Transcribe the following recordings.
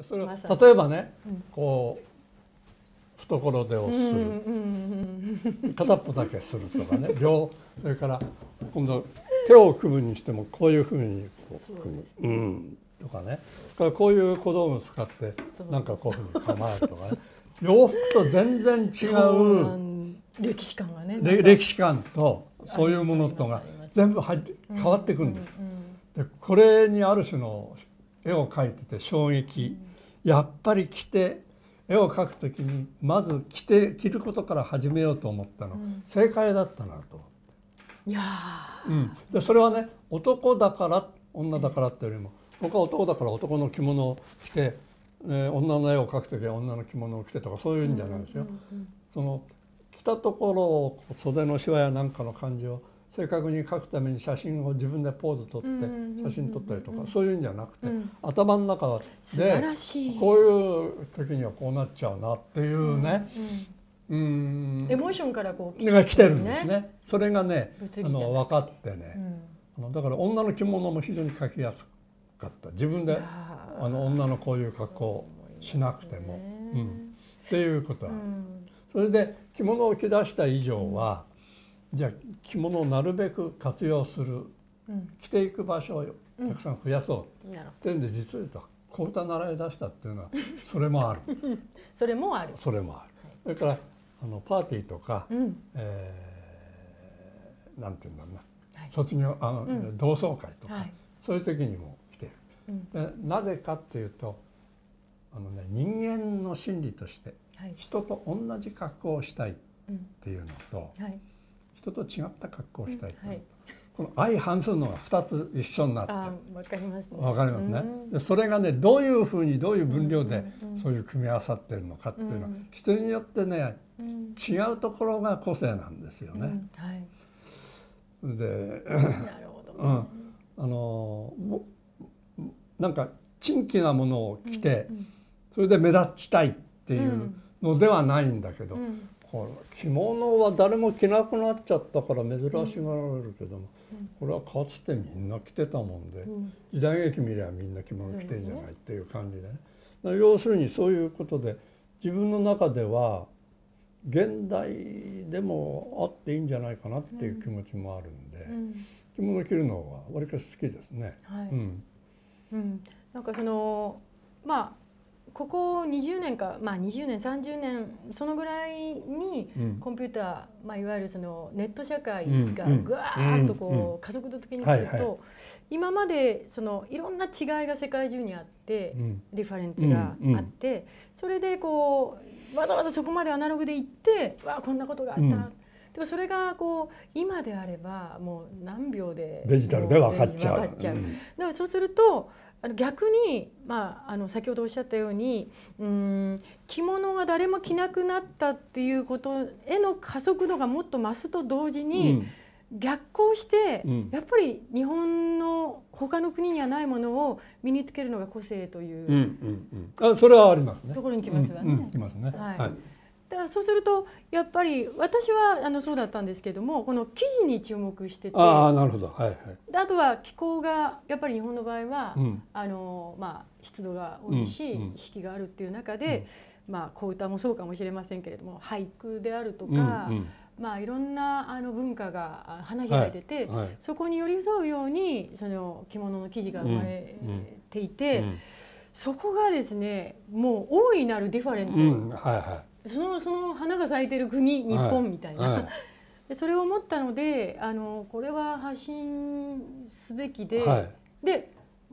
それ例えばね、こう懐でをする、片っぽだけするとかね 両それから今度手を組むにしてもこういうふうにこう組むう、ん、とかねからこういう小道具使ってなんかこういうふうに構えるとかね洋服と全然違う歴史観ね歴史観とそういうものとが全部入って変わってくるんです。でこれにある種の絵を描いてて衝撃、やっぱり着て絵を描く時にまず着て着ることから始めようと思ったの、うん、正解だったなと思っていや、うん、でそれはね男だから女だからっていうよりも僕は男だから男の着物を着て、えー、女の絵を描く時は女の着物を着てとかそういうんじゃないですよ。その着たところを袖のシワやなんかの感じを正確に書くために写真を自分でポーズ撮って写真撮ったりとかそういうんじゃなくて、うん、頭の中でこういう時にはこうなっちゃうなっていうね、うん、うん、エモーションからこう来てるんですね、それがねあの分かってね、うん、だから女の着物も非常に描きやすかった自分であの女のこういう格好しなくても、うん、っていうことは、うん、それで着物を着だした以上は、じゃあ着物をなるべく活用する、うん、着ていく場所をたくさん増やそう、うん、っていうんで実は言うと小唄習い出したっていうのは それもある それもあるそれもある、はい、それからあのパーティーとか、うん、えー、なんていうんだろうな、はい、卒業あの、うん、同窓会とか、はい、そういう時にも来てる、うん、なぜかっていうとあの、ね、人間の心理として、人と同じ格好をしたいっていうのと、はい人と違った格好をしたい、うんはい、この相反するのが2つ一緒になってわかりますねわかりますね、でそれがねどういうふうにどういう分量でそういう組み合わさってるのかっていうのは、人によってね、違うところが個性なんですよね。はい、で なるほど、ね、うん、あのなんか珍奇なものを着て、それで目立ちたいっていうのではないんだけど、着物は誰も着なくなっちゃったから珍しがられるけども、これはかつてみんな着てたもんで、時代劇見りゃみんな着物着てんじゃないっていう感じでね。要するにそういうことで自分の中では現代でもあっていいんじゃないかなっていう気持ちもあるんで、着物着るのはわりかし好きですね。はい、うん、うん、なんかそのまあここ20年か、まあ、20年30年そのぐらいにコンピューター、うん、まあ、いわゆるそのネット社会がぐわーっとこう加速度的に来ると今までそのいろんな違いが世界中にあって、うん、リファレンスがあって、うん、それでこうわざわざそこまでアナログで行ってわあこんなことがあった。でもそれがこう今であればもう何秒でデジタルで分かっちゃう。だからそうするとあの逆に、まあ、あの先ほどおっしゃったようにうん着物が誰も着なくなったっていうことへの加速度がもっと増すと同時に、うん、逆行して、うん、やっぱり日本の他の国にはないものを身につけるのが個性という、うんうんうん、あそれはありますねところにきますわね。うんうん、ますね、はい、はいだからそうするとやっぱり私はあのそうだったんですけどもこの生地に注目しててあなるほど、はいはい、あとは気候がやっぱり日本の場合は、うん、あのまあ、湿度が多いし、うん、四季があるっていう中で、うん、まあ、小唄もそうかもしれませんけれども俳句であるとか、うんうん、まあ、いろんなあの文化が花開いてて、はいはい、そこに寄り添うようにその着物の生地が生まれていて。そこがですねもう大いなるディファレント、うんはいはそのその花が咲いてる国日本みたいな、はいはい、それを思ったのであのこれは発信すべきで、はい、で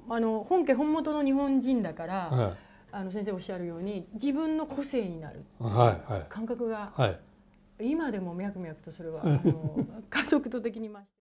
あの本家本元の日本人だから、あの先生おっしゃるように自分の個性になる感覚が、今でも脈々とそれは、あの家族と的にまして。